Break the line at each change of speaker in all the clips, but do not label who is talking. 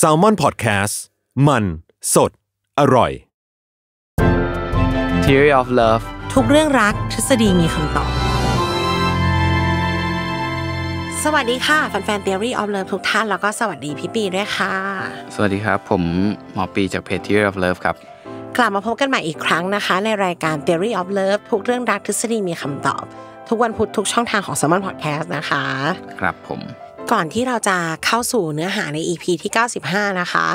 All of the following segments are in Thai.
s a l ม o n PODCAST มัน สด อร่อย Theory of Love ทุกเรื่องรักทฤษฎีมีคำตอบ สวัสดีค่ะแฟนๆ Theory of Love ทุกท่าน แล้วก็สวัสดีพี่ปีด้วยค่ะ
สวัสดีครับผมหมอปีจากเพจ Theory of Love ครับ
กลับมาพบกันใหม่อีกครั้งนะคะ ในรายการ Theory of Love ทุกเรื่องรักทฤษฎีมีคำตอบ ทุกวันพุธทุกช่องทางของ s ซ m o n Podcast นะคะ ครับผมก่อนที่เราจะเข้าสู่เนื้อหาใน EP ที่ 95 นะคะ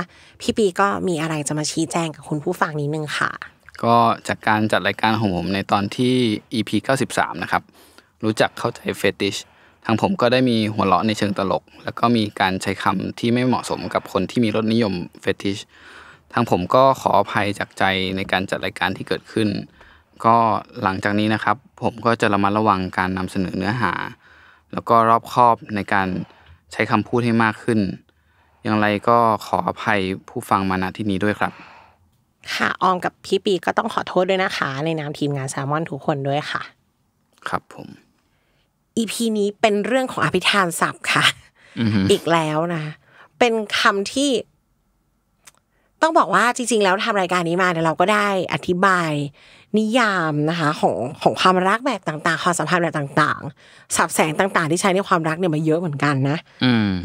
พี่ปีก็มีอะไรจะมาชี้แจงกับคุณผู้ฟังนิดนึงค่ะ
ก็จากการจัดรายการของผมในตอนที่ EP 93 นะครับ รู้จักเข้าใจเฟติช ทางผมก็ได้มีหัวเราะในเชิงตลก แล้วก็มีการใช้คำที่ไม่เหมาะสมกับคนที่มีรสนิยมเฟติช ทางผมก็ขออภัยจากใจในการจัดรายการที่เกิดขึ้น ก็หลังจากนี้นะครับ ผมก็จะระมัดระวังการนำเสนอเนื้อหา แล้วก็รอบคอบในการใช้คำพูดให้มากขึ้นอย่างไรก็ขออภัยผู้ฟังมาณที่นี้ด้วยครับ
ค่ะ ออมกับพี่ปีก็ต้องขอโทษด้วยนะคะ ในนามทีมงานแซมอนทุกคนด้วยค่ะ ครับผม อีพีนี้เป็นเรื่องของอภิธานศัพท์ค่ะ อีกแล้วนะ เป็นคำที่ต้องบอกว่าจริง ๆ แล้วทำรายการนี้มาเนี่ยเราก็ได้อธิบาย นิยามนะคะ ของของความรักแบบต่างๆความสัมพันธ์แบบต่างๆสับแสงต่าง ๆ ที่ใช้ในความรักเนี่ยมาเยอะเหมือนกันนะ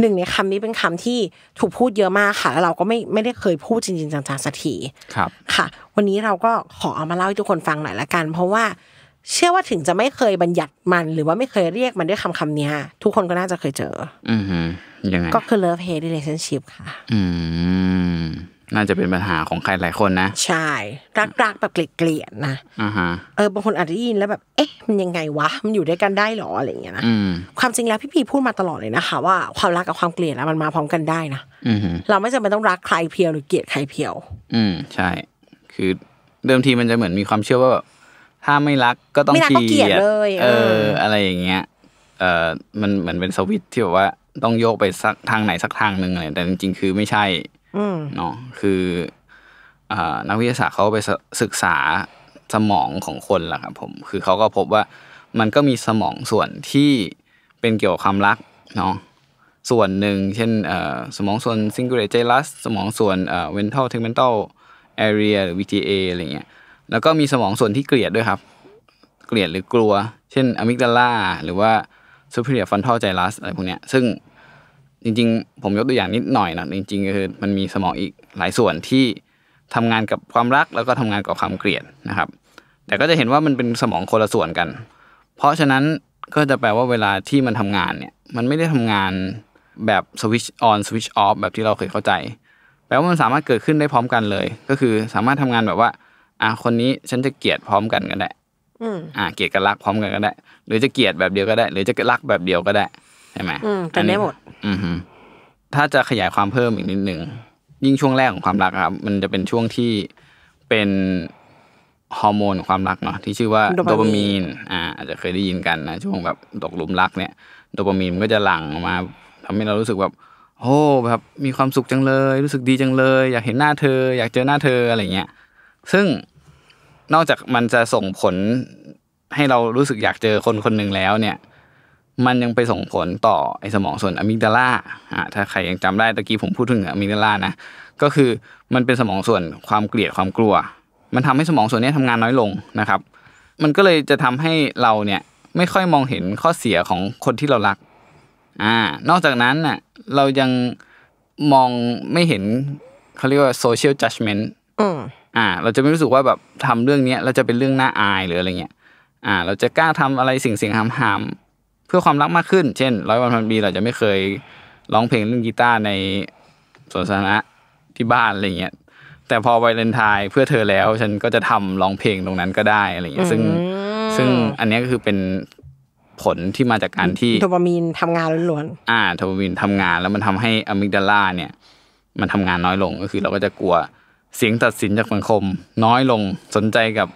หนึ่งในคำนี้เป็นคำที่ถูกพูดเยอะมากค่ะแล้วเราก็ไม่ไม่ได้เคยพูดจริงๆจังๆสักทีครับค่ะ วันนี้เราก็ขอเอามาเล่าให้ทุกคนฟังหน่อยละกัน เพราะว่า เชื่อว่าถึงจะไม่เคยบัญญัติมัน หรือว่าไม่เคยเรียกมันด้วยคำคำนี้ทุกคนก็น่าจะเคยเจอ
อืยังไงก็
คือ love hate relationship ค่ะ
อืมน่าจะเป็นปัญหาของใครหลายคนนะใช่
รักๆแบบเกลียดๆนะเออบางคนอาจจะได้ยินแล้วแบบเอ๊ะมันยังไงวะ มันอยู่ด้วยกันได้หรออะไรอย่างเงี้ยนะความจริงแล้วพี่พีพูดมาตลอดเลยนะคะว่าความรักกับความเกลียดมันมาพร้อมกันได้นะเราไม่จำเป็นต้องรักใครเพียวหรือเกลียดใครเพียว
อืมใช่คือเดิมทีมันจะเหมือนมีความเชื่อว่าแบบถ้าไม่รักก็ต้องเกลียดเลยเออ อะไรอย่างเงี้ยเออมันเหมือนเป็นสวิตที่แบบว่าต้องโยกไปสักทางไหนสักทางหนึ่งเลยแต่จริงๆคือไม่ใช่เนาะคือนักวิทยาศาสตร์เขาไปศึกษาสมองของคนแหละครับผม คือเขาก็พบว่ามันก็มีสมองส่วนที่เป็นเกี่ยวกับความรักเนาะส่วนหนึ่งเช่นสมองส่วน singular gyrus สมองส่วน ventral tegmental area หรือ VTA อะไรเงี้ยแล้วก็มีสมองส่วนที่เกลียดด้วยครับเกลียดหรือกลัวเช่นอะมิกดาลาหรือว่า superior frontal gyrus อะไรพวกเนี้ยซึ่งจริงๆผมยกตัวอย่างนิดหน่อยนะจริงๆคือมันมีสมองอีกหลายส่วนที่ทำงานกับความรัก แล้วก็ทำงานกับความเกลียดนะครับ แต่ก็จะเห็นว่ามันเป็นสมองคนละส่วนกันเพราะฉะนั้นก็จะแปลว่าเวลาที่มันทำงานเนี่ยมันไม่ได้ทำงานแบบสวิชออนสวิชออฟแบบที่เราเคยเข้าใจ แปลว่ามันสามารถเกิดขึ้นได้พร้อมกันเลย ก็คือสามารถทำงานแบบว่าอ่ะคนนี้ฉันจะเกลียดพร้อมกันก็ได้อ่าเกลียดกับรักพร้อมกันก็ได้ หรือจะเกลียดแบบเดียวก็ได้ หรือจะรักแบบเดียวก็ได้ใช่ไหมอืเป็นได้หมด อืถ้าจะขยายความเพิ่มอีกนิดหนึ่งยิ่งช่วงแรกของความรักครับ มันจะเป็นช่วงที่เป็นฮอร์โมนความรักเนาะที่ชื่อว่าโดปามีนอ่าอาจจะเคยได้ยินกันนะช่วงแบบตกหลุมรักเนี่ยโดปามีนมันก็จะหลั่งออกมาทำให้เรารู้สึกแบบโอ้แบบมีความสุขจังเลย รู้สึกดีจังเลย อยากเห็นหน้าเธอ อยากเจอหน้าเธออะไรเงี้ยซึ่งนอกจากมันจะส่งผลให้เรารู้สึกอยากเจอคนคนหนึ่งแล้วเนี่ยมันยังไปส่งผลต่อไอสมองส่วนอะมิกดาลาอ่า ถ้าใครยังจำได้ตะกี้ผมพูดถึงอะมิกดาลานะ ก็คือมันเป็นสมองส่วนความเกลียดความกลัว มันทำให้สมองส่วนนี้ทำงานน้อยลงนะครับ มันก็เลยจะทำให้เราเนี่ย ไม่ค่อยมองเห็นข้อเสียของคนที่เรารัก อ่า นอกจากนั้นน่ะ เรายังมองไม่เห็นเขาเรียกว่าโซเชียลจัดเมนต์อ่า เราจะไม่รู้สึกว่าแบบทำเรื่องเนี้ย เราจะเป็นเรื่องน่าอายหรืออะไรเงี้ย อ่า เราจะกล้าทำอะไรสิ่งสิ่งห้ามพื่อความรักมากขึ้น เช่น ร้อยวันพันปีเราจะไม่เคยร้องเพลงเล่นกีตาร์ในสวนสาธารณะที่บ้านอะไรเงี้ย แต่พอไวเลนไทายเพื่อเธอแล้ว ฉันก็จะทำร้องเพลงตรงนั้นก็ได้อะไรเงี้ย ซึ่งซึ่งอันนี้ก็คือเป็นผลที่มาจากการที่โด
ปามีนทำงานล้วน
ๆ อ่าโดปามีนทำงาน แล้วมันทำให้อะมิกดาลาเนี่ย มันทำงานน้อยลง ก็คือเราก็จะกลัวเสียงตัดสินจากสังคม น้อยลง สนใจกับ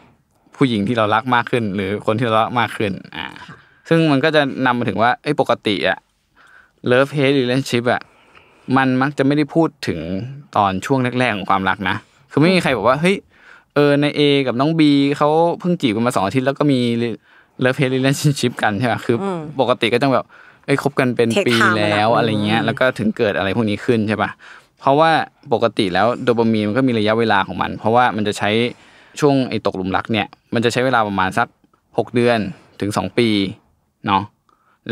ผู้หญิงที่เรารักมากขึ้น หรือคนที่เรารักมากขึ้นอ่าซึ่งมันก็จะนำมาถึงว่าไอ้ปกติอะเลิฟเฮดรีเลนชิพอะมันมักจะไม่ได้พูดถึงตอนช่วงแรกๆของความรักนะ คือไม่มีใครบอกว่าเฮ้ยเออในเอกับน้องบีเขาเพิ่งจีบกันมาสองอาทิตย์แล้วก็มีเลิฟเฮดรีเลนชิพกันใช่ป่ะคือ ปกติก็ต้องแบบเอ้คบกันเป็นปีแล้วอะไรเงี้ย แล้วก็ถึงเกิดอะไรพวกนี้ขึ้นใช่ป่ะเพราะว่าปกติแล้วโดปามีนมันก็มีระยะเวลาของมัน เพราะว่ามันจะใช้ช่วงไอ้ตกหลุมรักเนี่ยมันจะใช้เวลาประมาณสัก6เดือนถึง2ปีเนาะ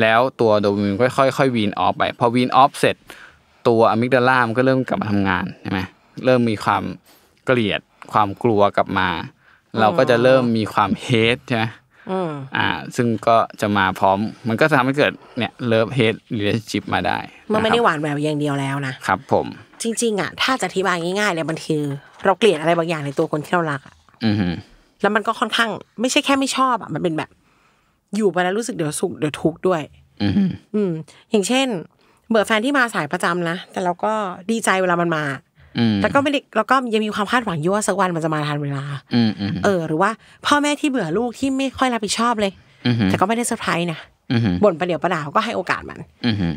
แล้วตัวโดมีนก็ค่อยวีนออฟไป พอวีนออฟเสร็จตัวอะมิกดาลามันก็เริ่มกลับมาทำงานใช่ไหมเริ่มมีความเกลียดความกลัวกลับมา เราก็จะเริ่มมีความเฮทใช่ไหมอ่า ซึ่งก็จะมาพร้อม มันก็ทำให้เกิดเนี่ยเลิฟเฮดเรอชิพมาได้
มันไม่ได้หวานแหววอย่างเดียวแล้วนะครับ ผม จริง ๆ อ่ะ ถ้าจะอธิบายง่าย ๆ เลยบางทีเราเกลียดอะไรบางอย่างในตัวคนที่เรารักอ่ะแล้วมันก็ค่อนข้างไม่ใช่แค่ไม่ชอบอ่ะมันเป็นแบบอยู่ไปแล้วรู้สึกเดี๋ยวสุขเดี๋ยวทุกข์ด้วย อืมอย่างเช่นเบื่อแฟนที่มาสายประจำนะแต่เราก็ดีใจเวลามันมาแต่ก็ไม่ได้เราก็ยังมีความคาดหวังอยู่ว่าสักวันมันจะมาทันเวลาเออหรือว่า พ่อแม่ที่เบื่อลูกที่ไม่ค่อยรับผิดชอบเลยแต่ก็ไม่ได้เซอร์ไพรส์นะบ่นประเดี๋ยวประดาวก็ให้โอกาสมัน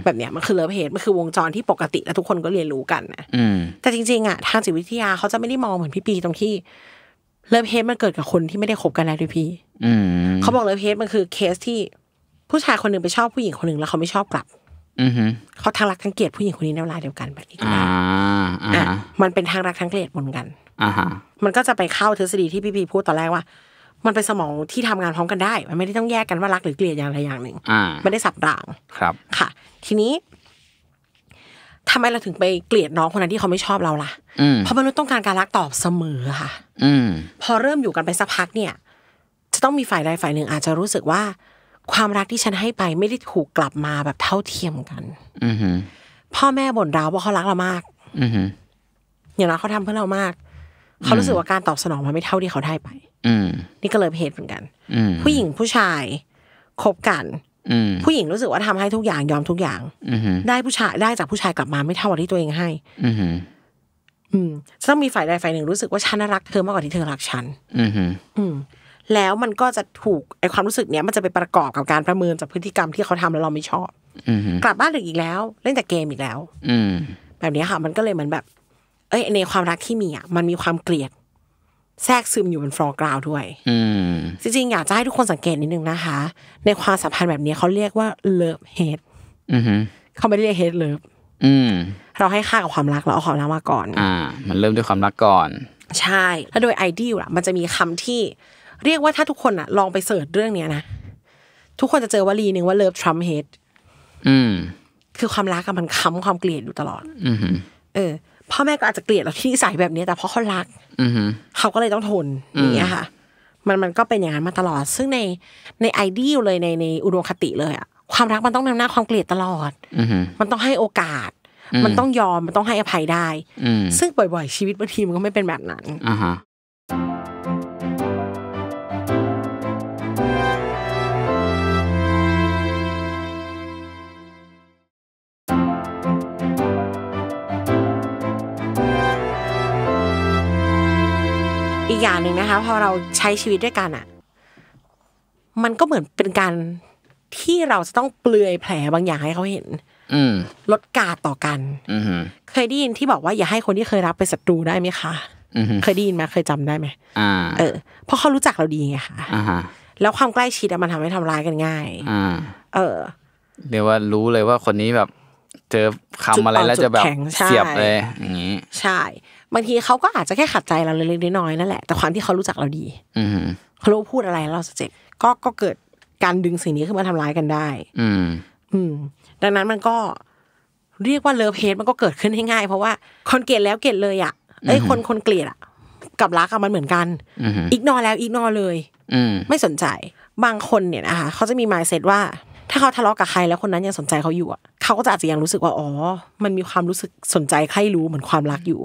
แบบเนี้ยมันคือเลิฟเหตุมันคือวงจรที่ปกติแล้วทุกคนก็เรียนรู้กันนะแต่จริงๆอ่ะทางจิตวิทยาเขาจะไม่ได้มองเหมือนพี่ปีตรงที่เลิฟเฮดมันเกิดกับคนที่ไม่ได้คบกันแล้วด้วยพี่เขาบอกเลิฟเฮดมันคือเคสที่ผู้ชายคนหนึ่งไปชอบผู้หญิงคนหนึ่งแล้วเขาไม่ชอบกลับเขาทางรักทางเกลียดผู้หญิงคนนี้ในเวลาเดียวกันแบบนี้ก็ได้มันเป็นทางรักทางเกลียดบนกันมันก็จะไปเข้าทฤษฎีที่พี่พีพูดตอนแรกว่า มันเป็นสมองที่ทำงานพร้อมกันได้ มันไม่ได้ต้องแยกกันว่ารักหรือเกลียดอย่างใดอย่างหนึ่งไม่ได้สับราง ครับ ค่ะ ทีนี้ทำไมเราถึงไปเกลียดน้องคนนั้นที่เขาไม่ชอบเราล่ะเพราะมนุษย์ต้องการการรักตอบเสมอค่ะ อืพอเริ่มอยู่กันไปสักพักเนี่ย จะต้องมีฝ่ายใดฝ่ายหนึ่ง อาจจะรู้สึกว่าความรักที่ฉันให้ไปไม่ได้ถูกกลับมาแบบเท่าเทียมกัน อืพ่อแม่บ่นเราว่าเขารักเรามากออย่างนั้นเขาทำเพื่อเรามาก เขารู้สึกว่าการตอบสนองมันไม่เท่าที่เขาได้ไป อืนี่ก็เลยเหตุเหมือนกันผู้หญิงผู้ชายคบกันผู้หญิงรู้สึกว่าทำให้ทุกอย่างยอมทุกอย่างอได้ผู้ชายได้จากผู้ชายกลับมาไม่เท่าที่ตัวเองให้ อืมต้องมีฝ่ายใดฝ่ายหนึ่งรู้สึกว่าฉันรัก เธอมากกว่าที่เธอรักฉันอืืแล้วมันก็จะถูกไอความรู้สึกเนี้ยมันจะไปประกอบกับการประเมินจากพฤติกรรมที่เขาทำแล้วเราไม่ชอบกลับบ้านหรือีกแล้ว เล่นแต่เกมอีกแล้ว อืแบบนี้ค่ะ มันก็เลยเหมือนแบบ เอ้ยในความรักที่มีอ่ะมันมีความเกลียดแทรกซึมอยู่บนฟลอร์กราวด้วยจริงๆอยากจะให้ทุกคนสังเกตนิดนึงนะคะ ในความสัมพันธ์แบบนี้เขาเรียกว่าเลิฟเฮดเขาไม่ได้เรียกเฮดเลิฟเราให้ค่ากับความรักเราเอาความรักมาก่อน
อ่ามันเริ่มด้วยความรักก่อน
ใช่แล้วโดยไอเดียล่ะ มันจะมีคำที่ เรียกว่าถ้าทุกคนอ่ะลองไปเสิร์ชเรื่องเนี้ยนะทุกคนจะเจอวลีหนึ่งว่าเลิฟทรัมเฮดอืมคือความรักกับมันค้ำความเกลียดอยู่ตลอดอืเออพ่อแม่ก็อาจจะเกลียดเราที่นิสัยแบบนี้ แต่เพราะเขารักเขาก็เลยต้องทนอย่างเงี้ยค่ะ มันมันก็เป็นอย่างนั้นมาตลอด ซึ่งในในไอเดียเลยในในอุดมคติเลยอะความรักมันต้องนำหน้าความเกลียดตลอดมันต้องให้โอกาส มันต้องยอมมันต้องให้อภัยได้ซึ่งบ่อยๆ ชีวิตบางทีมันก็ไม่เป็นแบบนั้นนึ่งนะคะพอเราใช้ชีวิตด้วยกันอ่ะมันก็เหมือนเป็นการที่เราจะต้องเปลือยแผลบางอย่างให้เขาเห็น อืลดกาดต่อกันออืเคยได้ยินที่บอกว่าอย่าให้คนที่เคยรับเป็นศัตรูได้ไหมคะเคยได้ยินมาเคยจำได้ไหมเออเพราะเขารู้จักเราดีไงค่ะแล้วความใกล้ชิดมันทำให้ทำร้ายกันง่ายอเออ
เรียกว่ารู้เลยว่าคนนี้แบบเจอคำอะไรแล้วจะแบบเสียบเลยอย่างนี้
ใช่บางทีเขาก็อาจจะแค่ขัดใจเราเล็กๆน้อยๆนั่นแหละแต่ความที่เขารู้จักเราดีเขารู้พูดอะไรเราจะเจ็บก็ก็เกิดการดึงสิ่งนี้ขึ้นมาทำร้ายกันได้ อืมอืมดังนั้นมันก็เรียกว่าเลิฟเฮดมันก็เกิดขึ้นง่ายๆเพราะว่าคนเกลียดแล้วเกลียดเลยอ่ะไอ้คนคนเกลียดอ่ะ กับรักอะมันเหมือนกันอีกนอแล้วอีกนอเลย อืไม่สนใจบางคนเนี่ยนะคะเขาจะมีมายเซตว่าถ้าเขาทะเลาะกับใครแล้วคนนั้นยังสนใจเขาอยู่อ่ะ เขาก็จะอาจจะยังรู้สึกว่าอ๋อมันมีความรู้สึกสนใจใครรู้เหมือนความรักอยู่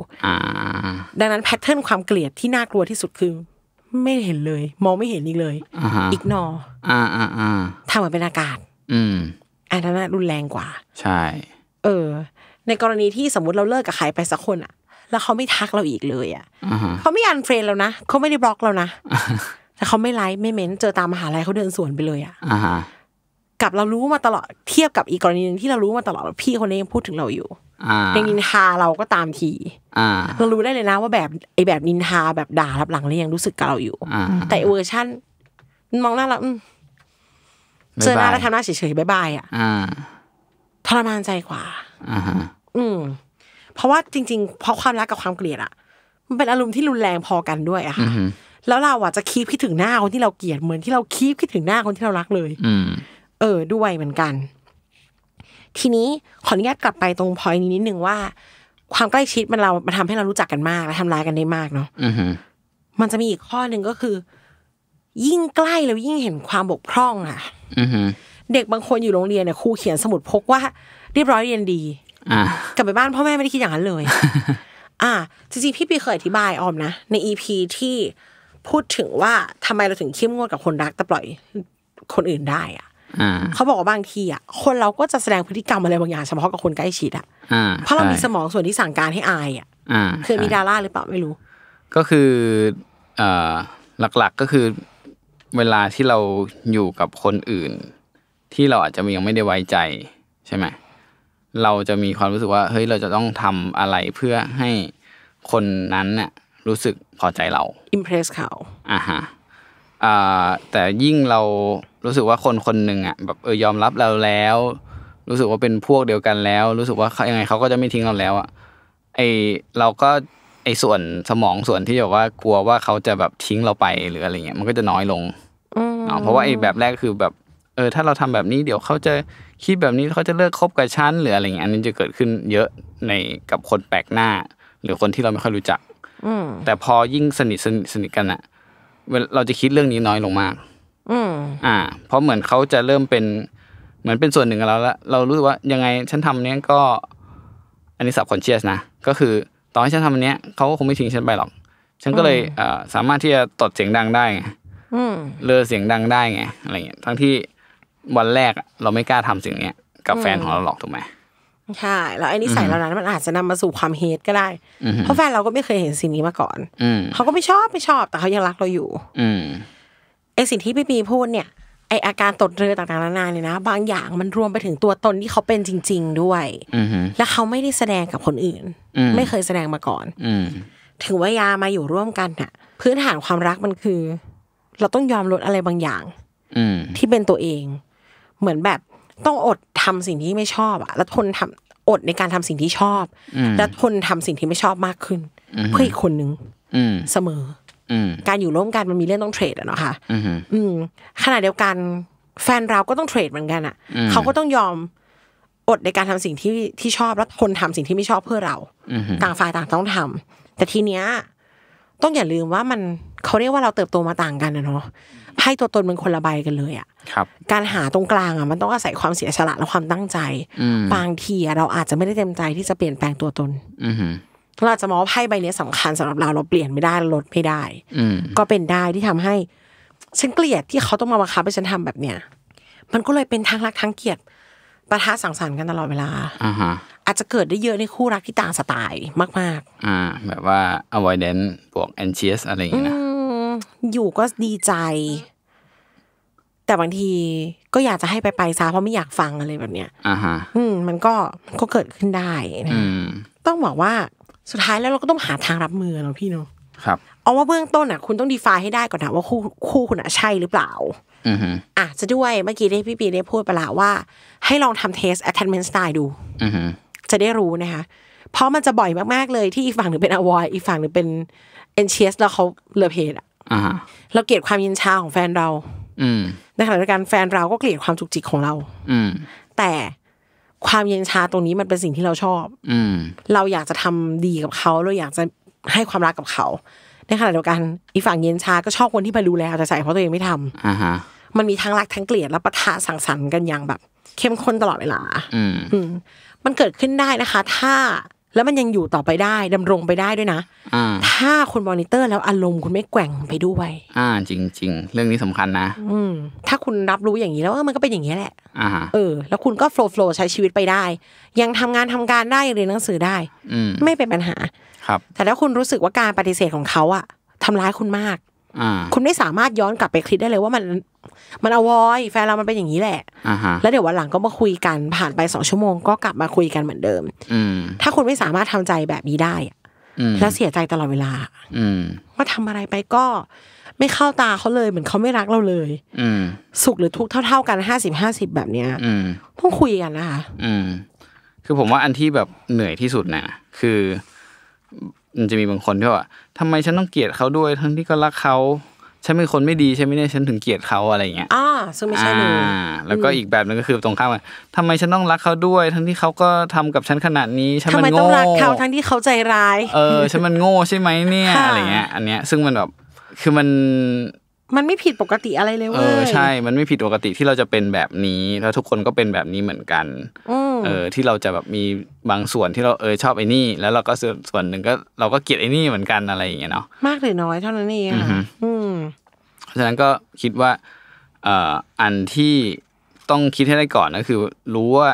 ดังนั้นแพทเทิร์นความเกลียดที่น่ากลัวที่สุดคือ ไม่เห็นเลย มองไม่เห็นอีกเลยอีกนอทำเหมือนเป็นอากาศ อืมอันนั้นรุนแรงกว่า ใช่ เออ ในกรณีที่สมมติเราเลิกกับใครไปสักคนอ่ะ แล้วเขาไม่ทักเราอีกเลยอ่ะเขาไม่อันเฟรนเรานะเขาไม่ได้บล็อกเรานะแต่เขาไม่ไลค์ไม่เม้นเจอตามมหาลัยเขาเดินสวนไปเลยอ่ะกับเรารู้มาตลอดเทียบกับอีกกรณีหนึ่งที่เรารู้มาตลอดพี่คนนี้ยังพูดถึงเราอยู่ยป็นินทาเราก็ตามทีเรารู้ได้เลยนะว่าแบบไอแบบนินทาแบบด่ารับหลังเลยยังรู้สึกกับเราอยู่แต่เวอร์ชั่นมองหน้าเราเจอหน้าแล้วทำหน้าเฉยๆบายบายอ่ะทรมานใจกว่าอืม เพราะว่าจริงๆเพราะความรักกับความเกลียดอ่ะ มันเป็นอารมณ์ที่รุนแรงพอกันด้วยอะค่ะแล้วเราอ่ะจะคีบคิดถึงหน้าคนที่เราเกลียดเหมือนที่เราคีบคิดถึงหน้าคนที่เรารักเลย อืเออด้วยเหมือนกัน ทีนี้ขออนุญาตกลับไปตรงพอยนี้นิดนึงว่า ความใกล้ชิดมันเรา มันทาให้เรารู้จักกันมาก และทำร้ายกันได้มากเนาะมันจะมีอีกข้อหนึ่งก็คือ ยิ่งใกล้แล้วยิ่งเห็นความบกพร่องอ่ะเด็กบางคนอยู่โรงเรียนเนี่ยครูเขียนสมุดพกว่า เรียบร้อยเรียนดีกลับไปบ้านพ่อแม่ไม่ได้คิดอย่างนั้นเลยอ่าจริงๆพี่ปีเคยอธิบายออมนะในอีพีที่พูดถึงว่าทำไมเราถึงเข้มงวดกับคนรัก แต่ปล่อยคนอื่นได้อะเขาบอกว่าบางที อ่ะคนเราก็จะแสดงพฤติกรรมอะไรบางอย่างเฉพาะกับคนใกล้ชิดอ่ะเพราะเรามีสมองส่วนที่สั่งการให้อายอ่ะเคยมีดาราหรือเปล่าไม่รู้
ก็คือหลักๆก็คือเวลาที่เราอยู่กับคนอื่น ที่เราอาจจะยังไม่ได้ไว้ใจ ใช่ไหมเราจะมีความรู้สึกว่า เฮ้ยเราจะต้องทำอะไรเพื่อให้คนนั้นน่ะรู้สึกพอใจเราอิมเพรสเขาอ่าฮะแต่ยิ่งเรารู้สึกว่าคนคนหนึ่งอ่ะ แบบเออยอมรับเราแล้ว รู้สึกว่าเป็นพวกเดียวกันแล้ว รู้สึกว่ายังไงเขาก็จะไม่ทิ้งเราแล้วอ่ะไอเราก็ไอส่วนสมองส่วนที่แบบว่ากลัวว่าเขาจะแบบทิ้งเราไปหรืออะไรเงี้ยมันก็จะน้อยลงเนาะเพราะว่าไอแบบแรกคือแบบ เออ ถ้าเราทำแบบนี้ เดี๋ยวเขาจะคิดแบบนี้เขาจะเลิกคบกับฉันหรืออะไรเงี้ยอันนี้จะเกิดขึ้นเยอะในกับคนแปลกหน้า หรือคนที่เราไม่ค่อยรู้จักแต่พอยิ่งสนิทสนิทสนิทกันอะเราจะคิดเรื่องนี้น้อยลงมากอ่าเพราะเหมือนเขาจะเริ่มเป็นเหมือนเป็นส่วนหนึ่งของเราแล้วเรารู้สึกว่ายังไงฉันทำเนี้ยก็อันนี้สับคอนเชียสนะก็คือตอนที่ฉันทำอันเนี้ยเขาก็คงไม่ทิ้งฉันไปหรอก ฉันก็เลยสามารถที่จะตดเสียงดังได้ไงเลอเสียงดังได้ไงอะไรเงี้ยทั้งที่วันแรกเราไม่กล้าทำสิ่งเนี้ยกับแฟนของเราหรอกถูกไหม
ใช่แล้วไอ้นิสัยเรานั้นมันอาจจะนำมาสู่ความเฮดก็ได้ เพราะแฟนเราก็ไม่เคยเห็นสิ่งนี้มาก่อนเขาก็ไม่ชอบไม่ชอบแต่เขายังรักเราอยู่ อืไอสิ่งที่พี่ปีพูดเนี่ย ไออาการตดเรือต่างๆนานาเนี่ยนะบางอย่างมันรวมไปถึงตัวตนที่เขาเป็นจริง ๆด้วยแล้วเขาไม่ได้แสดงกับคนอื่นไม่เคยแสดงมาก่อนถึงว่ายามาอยู่ร่วมกันน่ะ พื้นฐานความรักมันคือ เราต้องยอมลดอะไรบางอย่างที่เป็นตัวเอง เหมือนแบบต้องอดทำสิ่งที่ไม่ชอบอะแล้วทนทำอดในการทำสิ่งที่ชอบและทนทำสิ่งที่ไม่ชอบมากขึ้นเพื่ออีกคนนึงเสมอการอยู่ร่วมกันมันมีเรื่องต้องเทรดอะเนาะค่ะขณะเดียวกันแฟนเราก็ต้องเทรดเหมือนกัน อ่ะ เขาก็ต้องยอมอดในการทำสิ่งที่ที่ชอบและทนทำสิ่งที่ไม่ชอบเพื่อเราต่างฝ่ายต่างต้องทำ แต่ทีเนี้ยต้องอย่าลืมว่ามันเขาเรียกว่าเราเติบโตมาต่างกันนะเนาะไพ่ตัวตนมันคนละใบกันเลยอ่ะครับการหาตรงกลางอ่ะมันต้องอาศัยความเสียสละและความตั้งใจบางทีเราอาจจะไม่ได้เต็มใจที่จะเปลี่ยนแปลงตัวตน อืเราจะมองว่าไพ่ใบนี้สำคัญสำหรับเราเราเปลี่ยนไม่ได้ลดไม่ได้ อืก็เป็นได้ที่ทำให้ฉันเกลียดที่เขาต้องมาบังคับให้ฉันทำแบบเนี้ยมันก็เลยเป็นทั้งรักทั้งเกลียดประทะสังสรรค์กันตลอดเวลาอาจจะเกิดได้เยอะในคู่รักที่ต่างสไตล์มาก
ๆ อ่า แบบว่า avoidance บวก anxious อะไรอย่าง
เงี้ยอยู่ก็ดีใจ แต่บางทีก็อยากจะให้ไปไปซะเพราะไม่อยากฟังอะไรแบบเนี้ยอ่าฮะอืมมันก็มันก็เกิดขึ้นได้นะต้องบอกว่าสุดท้ายแล้วเราก็ต้องหาทางรับมือเนาะพี่เนาะครับ เอาว่าเบื้องต้นอ่ะคุณต้องดีฟายให้ได้ก่อนนะว่าคู่คู่คุณอ่ะใช่หรือเปล่า อือ่ะจะด้วยเมื่อกี้ได้พี่ปีได้พูดไปละว่าให้ลองทำเทส attachment style ดูจะได้รู้นะคะ เพราะมันจะบ่อยมากๆเลยที่อีกฝั่งหนึ่งเป็นอวอยอีกฝั่งหนึ่งเป็นเอนเชียสแล้วเขาเลือเพดอ่ะเราเกลียดความยินชาของแฟนเรา อืในขณะเดียวกันแฟนเราก็เกลียดความจุกจิกของเรา อืแต่ความเย็นชาตรงนี้มันเป็นสิ่งที่เราชอบ อืเราอยากจะทำดีกับเขา เราอยากจะให้ความรักกับเขา ในขณะเดียวกัน อีฝั่งเย็นชาก็ชอบคนที่มาดูแลแต่ใส่เพราะตัวเองไม่ทำอ่ะมันมีทั้งรักทั้งเกลียด และปะทะสังสรรค์กันอย่างแบบเข้มข้นตลอดเวลาอืม มันเกิดขึ้นได้นะคะ ถ้าแล้วมันยังอยู่ต่อไปได้ดำรงไปได้ด้วยนะถ้าคุณมอนิเตอร์ แล้วอารมณ์คุณไม่แกว่งไปด้วย
อ่าจริงจริงเรื่องนี้สำคัญนะ
อืมถ้าคุณรับรู้อย่างนี้แล้วมันก็เป็นอย่างนี้แหละ อ่าเออแล้วคุณก็โฟล์โฟล์ใช้ชีวิตไปได้ ยังทำงานทำการได้เรียนหนังสือได้อืไม่เป็นปัญหาครับ แต่ถ้าคุณรู้สึกว่าการปฏิเสธของเขาอะทำร้ายคุณมากคุณไม่สามารถย้อนกลับไปคิดได้เลยว่ามัน มันอวอยแฟนเรามันเป็นอย่างนี้แหละแล้วเดี๋ยววันหลังก็มาคุยกันผ่านไปสองชั่วโมงก็กลับมาคุยกันเหมือนเดิมถ้าคุณไม่สามารถทำใจแบบนี้ได้แล้วเสียใจตลอดเวลา อืว่าทำอะไรไปก็ไม่เข้าตาเขาเลยเหมือนเขาไม่รักเราเลย อืสุขหรือทุกข์เท่า ๆ กันห้าสิบห้าสิบแบบเนี้ยต้องคุยกันนะคะ
อืคือผมว่าอันที่แบบเหนื่อยที่สุดเนี่ยคือมันจะมีบางคนที่ว่าทำไมฉันต้องเกลียดเขาด้วย ทั้งที่ก็รักเขาฉันเป็นคนไม่ดีใช่ไหมเนี่ยฉันถึงเกลียดเขาอะไรเงี้ยอ
่าซึ่งไม่ใช่เลยแล้วก็อีก
แบบนึงก็คือตรงข้ามก่าทำไมฉันต้องรักเขาด้วย ทั้งที่เขาก็ทำกับฉันขนาดนี้ฉันมันโง่ทำไมต้องรักเขาท
ั้งที่เขาใจร้าย
เออฉันมันโง่ใช่ไหมเนี่ยอะไรเงี้ย อันเนี้ยซึ่งมันแบบคือมัน
มันไม่ผิดปกติอะไรเลยเว้ยเออใช่
มันไม่ผิดปกติที่เราจะเป็นแบบนี้ แล้วทุกคนก็เป็นแบบนี้เหมือนกันเออที่เราจะแบบมีบางส่วนที่เราเออชอบไอ้นี่ แล้วเราก็ส่วนหนึ่งก็ เราก็เกลียดไอ้นี่เหมือนกันอะไรอย่างเงี้ยเนาะ
มากหรือน้อยเท่านั้นเองค่ะ
เพราะฉะนั้นก็คิดว่า เอ่อ อันที่ต้องคิดให้ได้ก่อนก็คือ รู้ว่า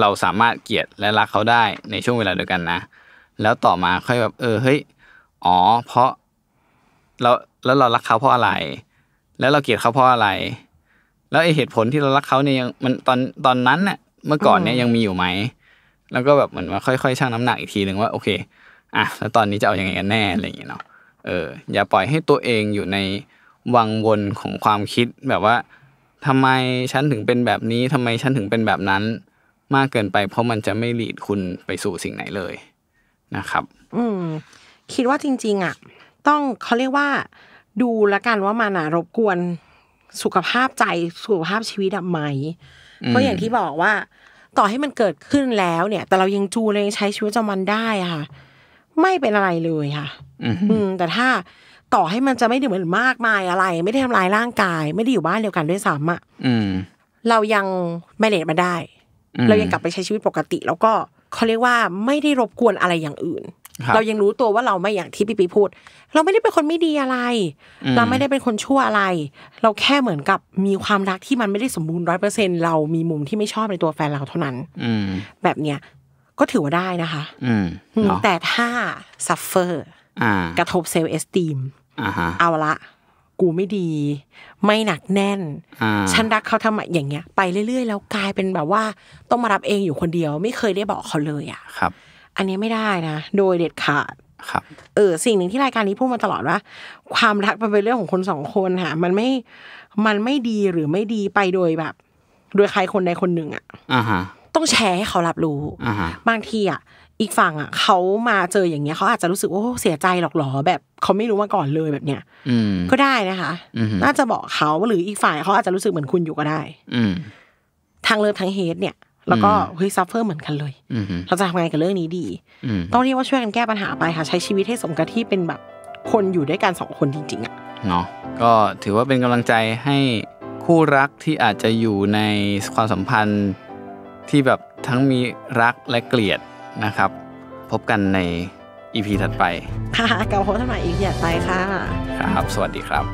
เราสามารถเกลียดและรักเขาได้ในช่วงเวลาเดียวกันนะแล้วต่อมาค่อยแบบ เออเฮ้ยอ๋อ เพราะเราแล้วเรารักเขาเพราะอะไร แล้วเราเกลียดเขาเพราะอะไร แล้วไอเหตุผลที่เรารักเขาเนี่ยยังมันตอนตอนนั้นเนี่ยเมื่อก่อนเนี่ยยังมีอยู่ไหม แล้วก็แบบเหมือนว่าค่อยๆ ชั่งน้ำหนักอีกทีหนึ่งว่าโอเค อ่ะ แล้วตอนนี้จะเอาอยัางไงกันแน่อะไรอย่างเงี้ยเนาะ เออ อย่าปล่อยให้ตัวเองอยู่ในวังวนของความคิดแบบว่า ทำไมฉันถึงเป็นแบบนี้ทำไมฉันถึงเป็นแบบนั้น มากเกินไป เพราะมันจะไม่หลีดคุณไปสู่สิ่งไหนเลยนะครับ
อืม คิดว่าจริง ๆ อ่ะ ต้องเขาเรียกว่า ดูละกันว่ามันอ่ะรบกวนสุขภาพใจ สุขภาพชีวิตอะไหมเพราะอย่างที่บอกว่าต่อให้มันเกิดขึ้นแล้วเนี่ย แต่เรายังจูเลยใช้ชีวิตประจำวันได้ค่ะไม่เป็นอะไรเลยค่ะอืมแต่ถ้าต่อให้มันจะไม่ได้เหมือนมากมายอะไร ไม่ได้ทำลายร่างกาย ไม่ได้อยู่บ้านเดียวกันด้วยซ้ำอ่ะเรายังไม่เลทมาได้ เรายังกลับไปใช้ชีวิตปกติ แล้วก็เขาเรียกว่าไม่ได้รบกวนอะไรอย่างอื่นเรายังรู้ตัวว่าเราไม่อย่างที่พี่ปีพูด เราไม่ได้เป็นคนไม่ดีอะไร เราไม่ได้เป็นคนชั่วอะไร เราแค่เหมือนกับมีความรักที่มันไม่ได้สมบูรณ์ร้อยเปอร์เซ็นเรามีมุมที่ไม่ชอบในตัวแฟนเราเท่านั้น อืแบบเนี้ย ก็ถือว่าได้นะคะ อืแต่ถ้าซัฟเฟอร์กระทบเซลล์เอสตีมเอาละ กูไม่ดี ไม่หนักแน่น ฉันรักเขาทำไมอย่างเงี้ย ไปเรื่อยๆแล้วกลายเป็นแบบว่า ต้องมารับเองอยู่คนเดียว ไม่เคยได้บอกเขาเลยอ่ะครับอันนี้ไม่ได้นะ โดยเด็ดขาดครับ เออ สิ่งหนึ่งที่รายการนี้พูดมาตลอดว่า ความรักมันเป็นเรื่องของคนสองคนค่ะ มันไม่มันไม่ดีหรือไม่ดีไปโดยแบบโดยใครคนใดคนหนึ่งอ่ะต้องแชร์ให้เขารับรู้บางทีอ่ะอีกฝั่งอ่ะเขามาเจออย่างเงี้ยเขาอาจจะรู้สึกว่าเสียใจหรอกหรอแบบเขาไม่รู้มาก่อนเลยแบบเนี้ยก็ได้นะคะน่าจะบอกเขาหรืออีกฝ่ายเขาอาจจะรู้สึกเหมือนคุณอยู่ก็ได้ทางเลิฟทางเฮดเนี่ยแล้วก็เฮ้ยซัฟเฟอร์เหมือนกันเลยเราจะทำไงกับเรื่องนี้ดี ต้องเรียกว่าช่วยกันแก้ปัญหาไปค่ะใช้ชีวิตให้สมกับที่เป็นแบบคนอยู่ด้วยกันสองคนจริง ๆอ่ะ
เนาะก็ถือว่าเป็นกำลังใจให้คู่รักที่อาจจะอยู่ในความสัมพันธ์ที่แบบทั้งมีรักและเกลียดนะครับ พบกันในอีพีถัดไป
ค่ะกับโฮสต์ใหม่อีพีถัดไปค่ะ
ครับสวัสดีครับ